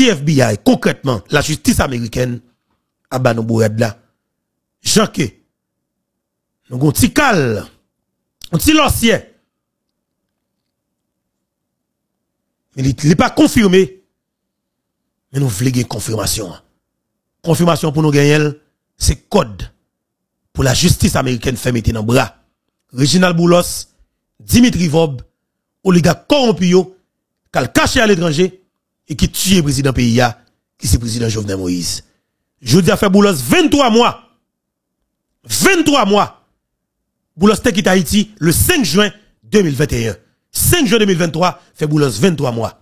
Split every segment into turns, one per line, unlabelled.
si FBI, concrètement, la justice américaine, à bas nos là, nous avons un petit cal, un petit l'ancien. Mais il n'est pas confirmé. Mais nous voulons une confirmation. Confirmation pour nous gagner, c'est code pour la justice américaine fait mettre dans bras. Reginald Boulos, Dimitri Vob, oligarque corrompu, qu'elle caché à l'étranger, et qui tue le président pays, qui c'est président Jovenel Moïse. Je dis à faire Boulos 23 mois. 23 mois. Boulos te quitte Haïti le 5 juin 2021. 5 juin 2023, fait Boulos 23 mois.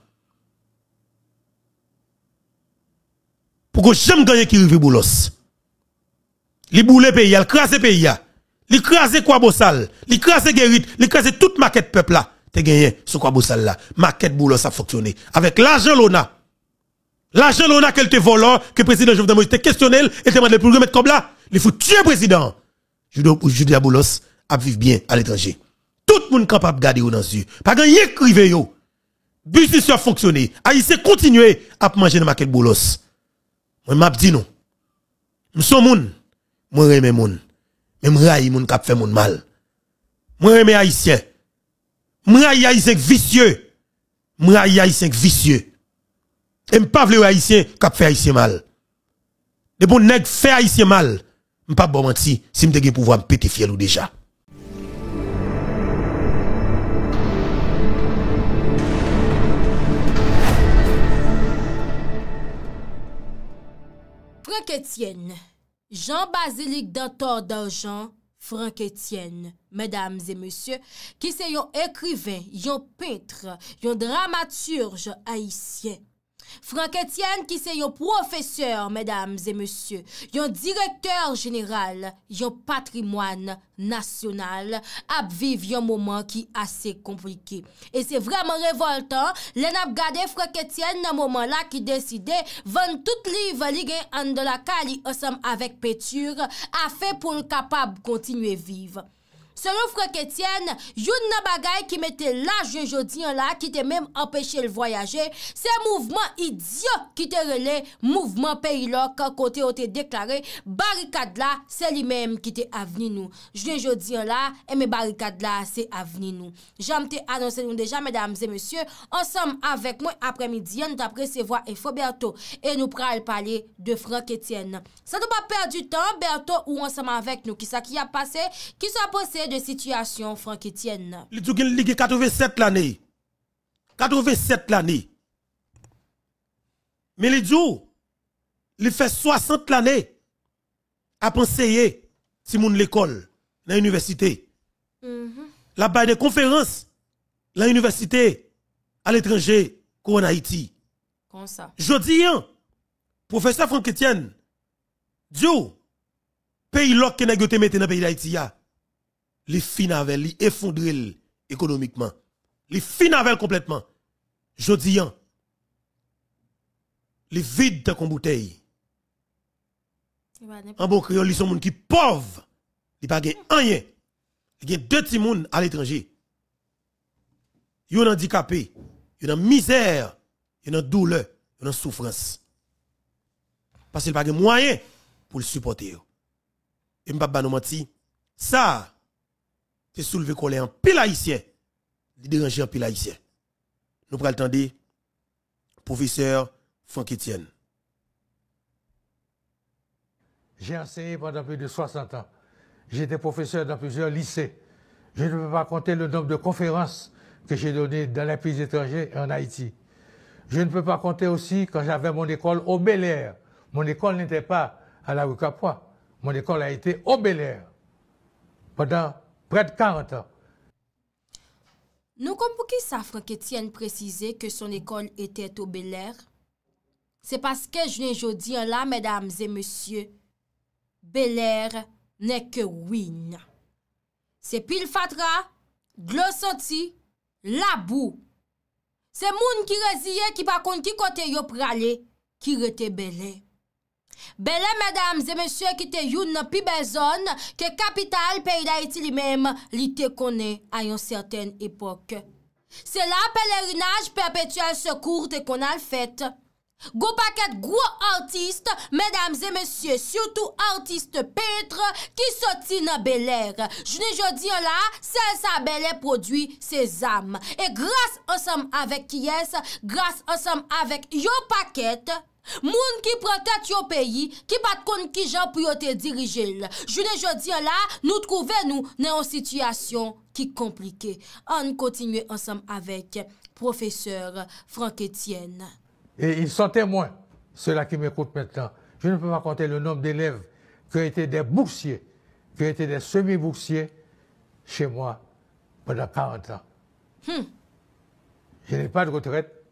Pour que jamais gagner qui revit Boulos. Les boule pays, il crase pays, il crase quoi bossal, il crase guérite, il crase toute maquette peuple là t'es gagné sur quoi boussal là. Maquette boulot, ça fonctionné. Avec l'argent l'ONA. L'argent l'ONA qu'elle te volant, que le président Jovenel Moïse te questionné et te demandé pour mettre comme là. Il faut tuer le président. Judia Boulos a vivre bien à l'étranger. Tout le monde est capable de garder dans les Pas gagné écrivé yo. Business a fonctionné. Haïtien continuer à manger dans maquette boulos. Moi, m'a dit non. son moun. Moi, remè moun. Même m'raï moun kap fait moun mal. Moi, remè haïtien. Mwen a yayisenk visye, mwen a yayisenk visye. E mwen pa vle yayisenk kap fè yayisenk mal. De pou bon nèk fè yayisenk mal, mwen pa bomanti si mwen te gen pou vwa mpete fye lou deja.
Prok etyen, Jean Basilique d'Auteur d'Argent, Franck Etienne, mesdames et messieurs, qui c'est yon écrivain, yon peintre, yon dramaturge haïtien? Frank Etienne ki se yo profeseur, medams e monsye, yo direkteur general, yo patrimoine nasyonal, ap viv yo mouman ki ase komplike. E se vreman revoltan, lè nap gade Frank Etienne nan mouman la ki deside, van tout li valige an do la kali osam avek petur, a fe pou l kapab kontinue viv. Se nou Frenk Etienne, joun nan bagay ki mette la jejodin la ki te mèm apèche l voyajè, se mouvman idyo ki te relè, mouvman peyi lò ka kote o te deklarè, barikad la se li mèm ki te aveni nou. Jejodin la e mèm barikad la se aveni nou. Jam te anonsen nou deja, mèdames et monsieurs, ansem avèk mwen apremidyan d'apre se vwa e fò bèrto e nou pral palè de Frenk Etienne. Sa nou pa pèr du tan, bèrto ou ansem avèk nou, ki sa ki a pase, ki sa posey, de situation, Franck Etienne.
Il dit qu'il 87 l'année. 87 l'année. Mais il dit, il fait 60 l'année à penser si mon l'école, l'université. La mhm. baie de conférence, l'université, à l'étranger, a Haïti. Comme ça. dis, hein, professeur Franck Etienne, Dieu, pays qui n'a pas avons dans le pays d'Haïti, les fin avec li effondrés économiquement. Les fin avec complètement. Jodi Les Li vide de kon bouteille. En bon créole, li sont moun qui pauvre. Li pa gen rien. Ils gen deux petits moun à l'étranger. Yon handicapé, yon en misère, yon en douleur, yon en souffrance. Parce qu'il pas les moyens pour le supporter. Et m'pa pas nous mentir. Ça, soulevé soulevé colère en pile haïtien. en pile Nous prenons professeur Franck Etienne.
J'ai enseigné pendant plus de 60 ans. J'étais professeur dans plusieurs lycées. Je ne peux pas compter le nombre de conférences que j'ai données dans les pays étrangers et en Haïti. Je ne peux pas compter aussi quand j'avais mon école au Bel Air. Mon école n'était pas à la rue Mon école a été au Bel Air pendant Prèd 40 an.
Nou kon pou ki sa Frank Etienne prezize ke son ekol etet ou Bel Air? Se paske jne jodi an la, mèdames et monsye, Bel Air nè ke win. Se pil fatra, glosoti, labou. Se moun ki reziye ki pa konti kote yo prale, ki rete Bel Air. Belè, mèdames et mèsyè, ki te youn nan pi bezon, ke kapital peyda eti li mèm li te konè a yon sèten epok. Se la pelerinaj perpetuèl se kourtè kon al fèt. Gopakèt, gwo artist, mèdames et mèsyè, syoutou artist petre, ki soti nan belèr. Jne jodi yon la, sel sa belè prodwi se zam. E gras ansam avèk kyes, gras ansam avèk yon pakèt, Les qui prend tête au pays, qui pas contre qui gens pour te diriger. je jodi là, nous trouvons nous dans une situation qui compliquée. On continue ensemble avec professeur Franck Etienne.
Et ils sont témoins, ceux qui m'écoutent maintenant. Je ne peux pas compter le nombre d'élèves qui ont été des boursiers, qui ont été des semi-boursiers chez moi pendant 40 ans. Hmm. Je n'ai pas de retraite,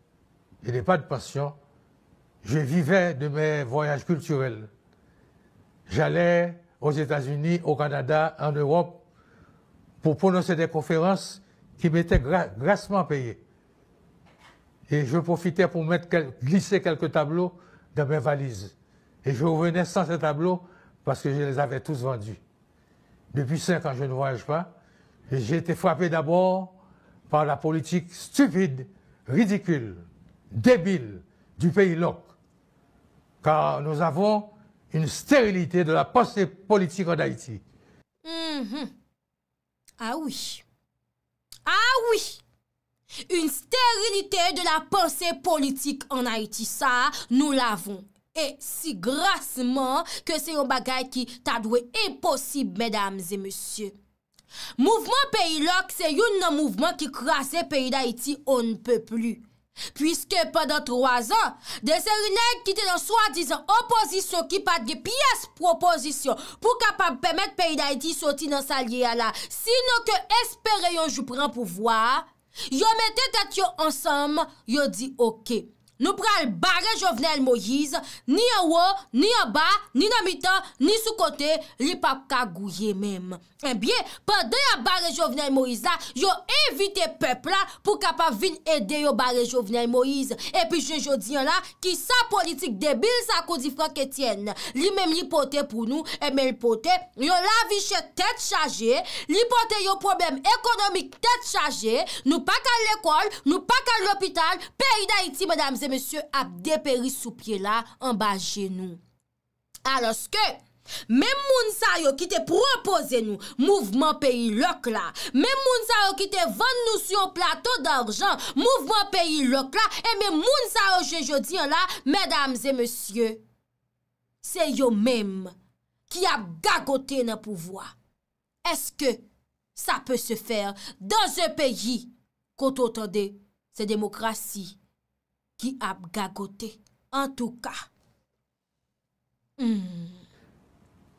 je n'ai pas de pension, je vivais de mes voyages culturels. J'allais aux États-Unis, au Canada, en Europe, pour prononcer des conférences qui m'étaient grassement payées. Et je profitais pour glisser quelques tableaux dans mes valises. Et je revenais sans ces tableaux parce que je les avais tous vendus. Depuis cinq ans, je ne voyage pas. J'ai été frappé d'abord par la politique stupide, ridicule, débile du pays long. ka nou zavon yon sterilite de la pense politik an Haiti.
Mm-hmm. Ah oui, ah oui, yon sterilite de la pense politik an Haiti, sa nou lavon. E si grasseman ke se yon bagay ki ta dwe imposib, medams e monsye. Mouvment peyi lok se yon nan mouvment ki krasen peyi d'Haiti, ou n'pe pli. Pwiske pa dan troazan, de se yon ek ki te dan swa dizan opozisyon ki pat ge piyes propozisyon pou kapab pemet peyi da iti soti nan sa liya la, sino ke espere yon jou pran pou vwa, yo mette tat yo ansam, yo di oke. Nou pral bare jovenel Moïse Ni yon ou, ni yon ba, ni nan mitan, ni sou kote Li pa pou ka gouye men Ebyen, eh pa de yon bare jovenel Moïse la Yo evite pepla pou ka pa vin ede yon bare jovenel Moïse Epyen, yo diyon la Ki sa politik debil sa kou di Frank Etienne Li men li pote pou nou E eh men li pote Yo la vi che tete chaje Li pote yon problem ekonomik tete chaje Nou pa kal l'ekol, nou pa kal l'opital Peri da iti, madame ze monsye ap deperi sou pye la anba genou. Aloske, mem moun sa yo kite propose nou mouvman peyi lok la, mem moun sa yo kite vande nou sou yon plato d'arjan, mouvman peyi lok la, e eh mem moun sa yo je je di an la, medams e monsye, se yo mem ki ap gagote nan pouvoa. Eske, sa pe se fer dan se peyi kontotande se demokrasi Qui a gagoté, En tout cas.
Hmm.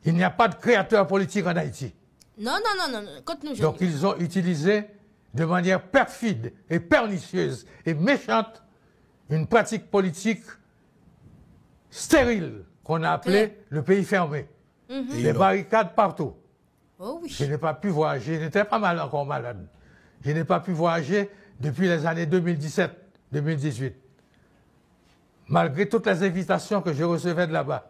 Il n'y a pas de créateur politique en Haïti.
Non, non, non, non. Donc
ils ont utilisé de manière perfide et pernicieuse et méchante une pratique politique stérile qu'on a appelée le pays fermé. Il y a des barricades partout. Oh je n'ai pas pu voyager, n'étais pas mal encore malade. Je n'ai pas pu voyager depuis les années 2017, 2018 malgré toutes les invitations que je recevais de là-bas.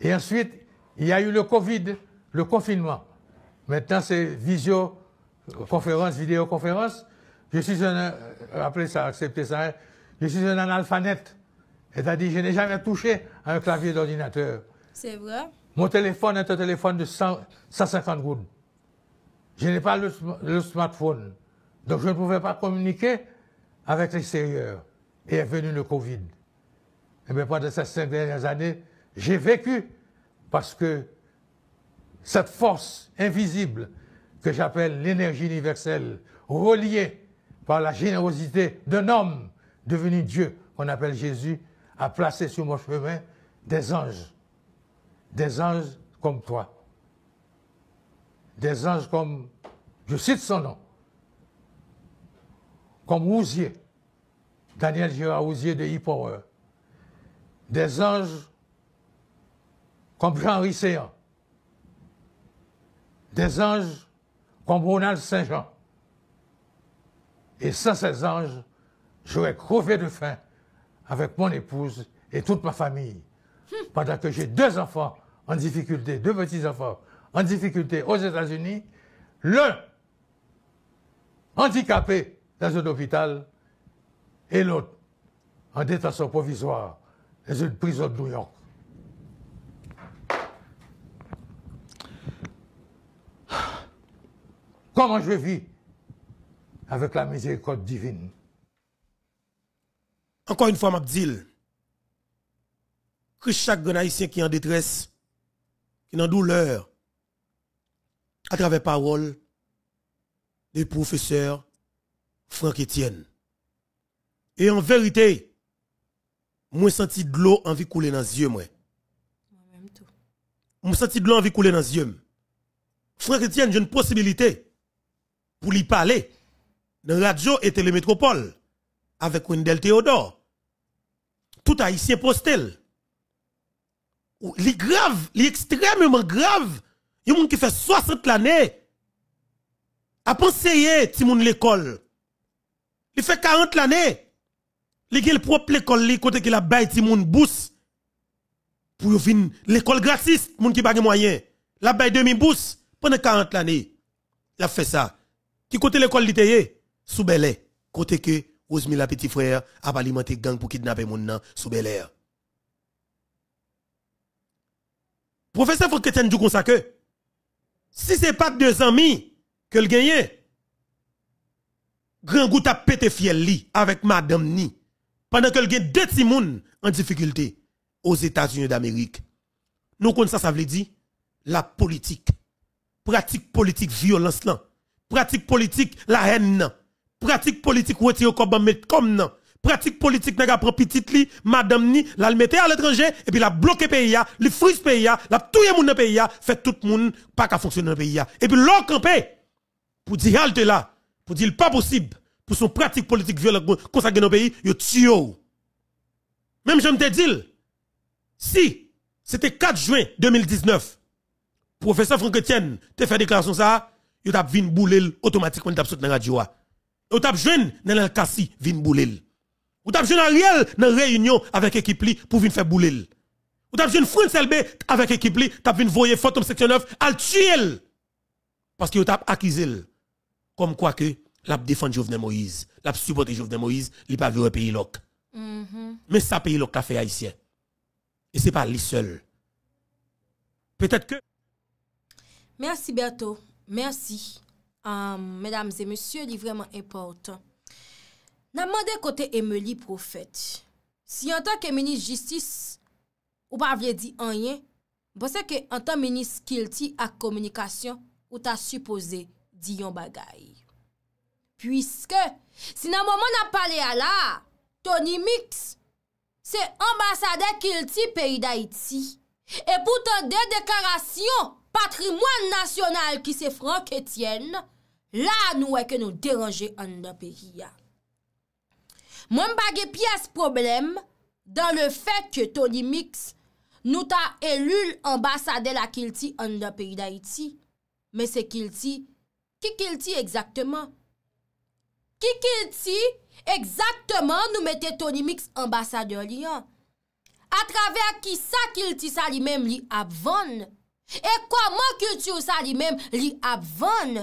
Et ensuite, il y a eu le Covid, le confinement. Maintenant, c'est visioconférence, vidéoconférence. Je suis un, euh, appelez ça, acceptez ça, hein. je suis un analphanète. C'est-à-dire, je n'ai jamais touché à un clavier d'ordinateur. C'est vrai. Mon téléphone est un téléphone de 150 gouttes. Je n'ai pas le, le, smartphone. Donc, je ne pouvais pas communiquer avec l'extérieur. Et est venu le Covid. Et eh bien, pendant ces cinq dernières années, j'ai vécu parce que cette force invisible que j'appelle l'énergie universelle, reliée par la générosité d'un homme devenu Dieu, qu'on appelle Jésus, a placé sur mon chemin des anges. Des anges comme toi. Des anges comme, je cite son nom, comme Ousier, Daniel Gérard Ouzier de e des anges comme Jean Risséan, des anges comme Ronald Saint-Jean. Et sans ces anges, j'aurais crevé de faim avec mon épouse et toute ma famille. Hum. Pendant que j'ai deux enfants en difficulté, deux petits-enfants en difficulté aux États-Unis, l'un handicapé dans un hôpital et l'autre en détention provisoire et une prison de New York. Comment je
vis avec la miséricorde divine Encore une fois, Mabdil, que chaque Grenadien qui est en détresse, qui est en douleur, à travers parole des professeurs Franck Etienne. Et en vérité, moi senti de l'eau envie couler dans les yeux moi même tout moi senti de l'eau envie couler dans les yeux Frère Chrétien j'ai une possibilité pour lui parler dans radio et télémétropole avec Wendel Théodore tout haïtien postel li grave li extrêmement grave y a qui fait 60 l'année a penser eh, ti moun l'école il fait 40 l'année L'école propre l'école côté qui la ti pour l'école gratis moun qui pas moyen. La demi pendant 40 l'année. a fait ça. Qui côté l'école li sous côté que Rosemille la petit frère a alimenté gang pour kidnapper moun nan sous Professeur Si c'est pas deux amis que le gagne grand goût a pété avec madame ni pendant que y a deux moun en difficulté aux États-Unis d'Amérique. Nous connaissons ça, ça veut dire la politique. Pratique politique, violence là. Pratique politique, la haine Pratique politique, retirer comme mettre comme là. Pratique politique, n'a petite li, madame ni, la mette à l'étranger, et puis la bloqué pays, On frise pays, la touye moun dans pays, fait tout le pas qu'à fonctionner dans pays. Et puis l'on campé, pour dire halte là, pour dire pas possible, pour son pratique politique violente consacrée dans le pays, yo tue. Même je me te dis, si c'était 4 juin 2019, professeur Franck Etienne te fait déclaration ça, yo t'a vin boulel automatiquement t'a saute dans radio. Yo t'a joine dans le ah. cassi vin boulel. Ou t'a en Ariel dans réunion avec équipe li pour vin faire boulel. Il t'a une France LB avec équipe li, t'a vin voyer photo section 9 al tuer. Parce qu'il yo t'a accusé comme quoi que la ap defante Jouvene Moïse, la ap supporte Jouvene Moïse, li pa vyewe peyi lok. Men sa peyi lok ka fey a isye. E se pa li sel.
Petet ke... Mersi berto. Mersi. Euh, Mèdames et monsieurs, li vreman importan. Nan mande kote Emelie Profet, si an tan ke menis justice, ou pa vye di anyen, bo se ke an tan menis kilti ak komunikasyon, ou ta suppose di yon bagayi. Puiske, si nan moun moun ap pale ala, Tony Mix se ambasade kilti peyi da iti. E pou tan de deklarasyon patrimoun nasyonal ki se Frank Etienne, la nou eke nou deranje an la peyi ya. Moun bagi piye se probleme dan le fek ke Tony Mix nou ta elul ambasade la kilti an la peyi da iti. Men se kilti, ki kilti ekzaktman? Ki kilti, ekzaktman nou mette Tony Mix ambasador li an. A travèr ki sa kilti sa li mèm li apvan. E kwa mò kilti ou sa li mèm li apvan.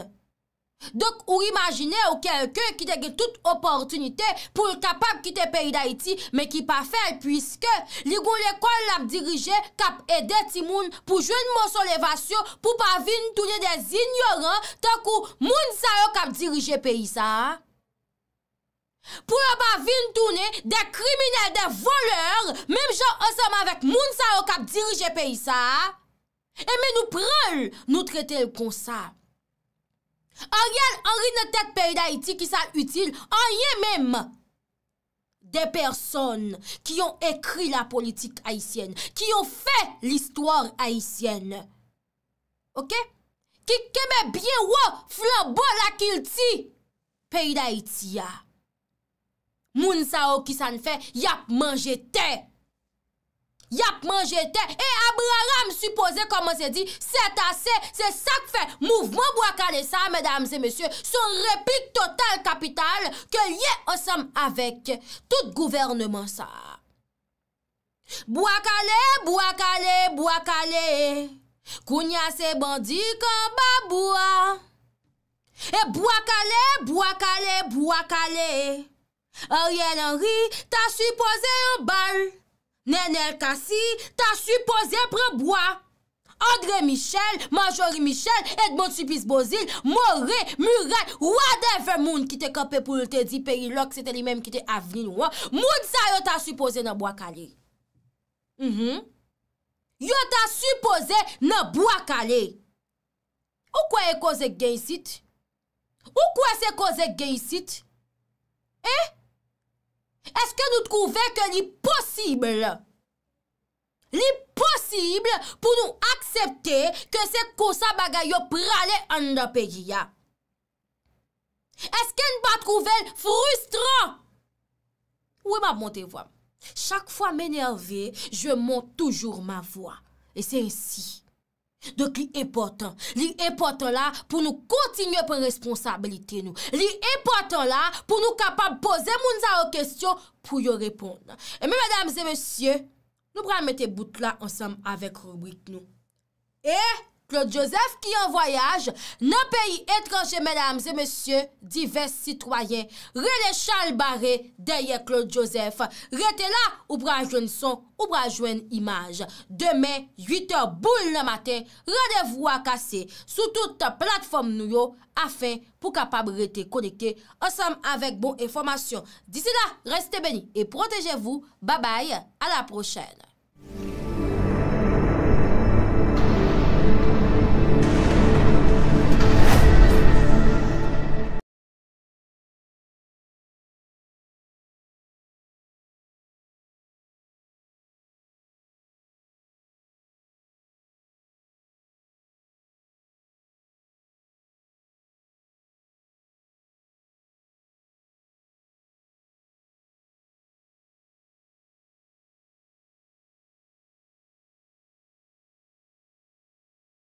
Dok ou imagine ou kelke ki te ge tout oportunite pou l kapap ki te peyi da iti, me ki pa fel pwiske li goun lè kol apdirije kap edè ti moun pou jwen mò sol evasyon pou pa vin toune de zin yoran tak ou moun sa yo kapdirije peyi sa an. pou la ba vin toune de kriminelle, de voleur, mem jò asèm avèk moun sa okap dirije peyi sa, eme nou prel nou trete l kon sa. An yèl an rinne tèt peyi da iti ki sa util, an yè mèm de person ki yon ekri la politik Haitienne, ki yon fè l istor Haitienne. Ok? Ki keme byen wò flan bo la kil ti peyi da iti ya. Moun sa o ki sa n fe, yap manje te. Yap manje te, e Abraham supose koman se di, se tas se, se sa k fe, mouvman Bwakale sa, medam se mesye, son repik total kapital, ke ye osam avek, tout gouvernement sa. Bwakale, Bwakale, Bwakale, koun ya se bandi kon ba bwa. E Bwakale, Bwakale, Bwakale, Ariel Henry, ta supose yon bal. Nenel Kassi, ta supose yon preboa. Andre Michel, Majori Michel, Edmond Supisbozil, Moré, Muret, whatever moun ki te kapè pou lte di peri lòk, se te li menm ki te avni nou. Moun di sa yo ta supose nan boakale. Mhm. Yo ta supose nan boakale. Ou kwa yon koze gen yon sit? Ou kwa se koze gen yon sit? Eh? Eske nou tkouvel ke li posible? Li posible pou nou aksepte ke se kousa bagay yo prale an da peyi ya? Eske nou pa tkouvel frustran? Ou e ma monte vwa? Chak fwa menerve, je monte toujou ma vwa. E se ensi. Donk li importan, li importan la pou nou kontinye pou responsabilite nou. Li importan la pou nou kapab pose mounza ou kestyon pou yo repondan. E mi, madames et messieurs, nou pran mette bout la ansam avek rubrik nou. Eh! Claude Joseph ki yon voyaj, nan peyi etranche menams e monsye, divers sitwayen, re le chal bare derye Claude Joseph. Rete la ou brajwen son, ou brajwen imaj. Demen, 8 or boule le maten, re devou akase, sou tout platform nou yo, afin pou kapab rete konekte osam avek bon informasyon. Disi la, reste beni e proteje vou. Babay, ala prochen.